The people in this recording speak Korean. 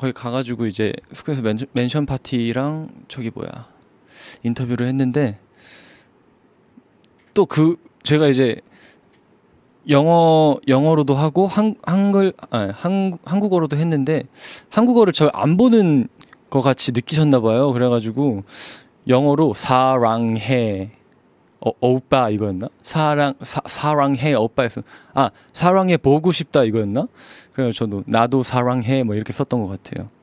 거기 가가지고 이제 숙소에서 맨, 멘션 파티랑 저기 뭐야 인터뷰를 했는데 또 그 제가 이제 영어 영어로도 하고 한, 한글 아 한, 한국어로도 했는데 한국어를 잘 안 보는 거 같이 느끼셨나 봐요. 그래가지고 영어로 사랑해 어, 오빠 이거였나? 사랑 사, 사랑해 오빠에서 아 사랑해 보고 싶다 이거였나? 그래서 저도 나도 사랑해 뭐 이렇게 썼던 것 같아요.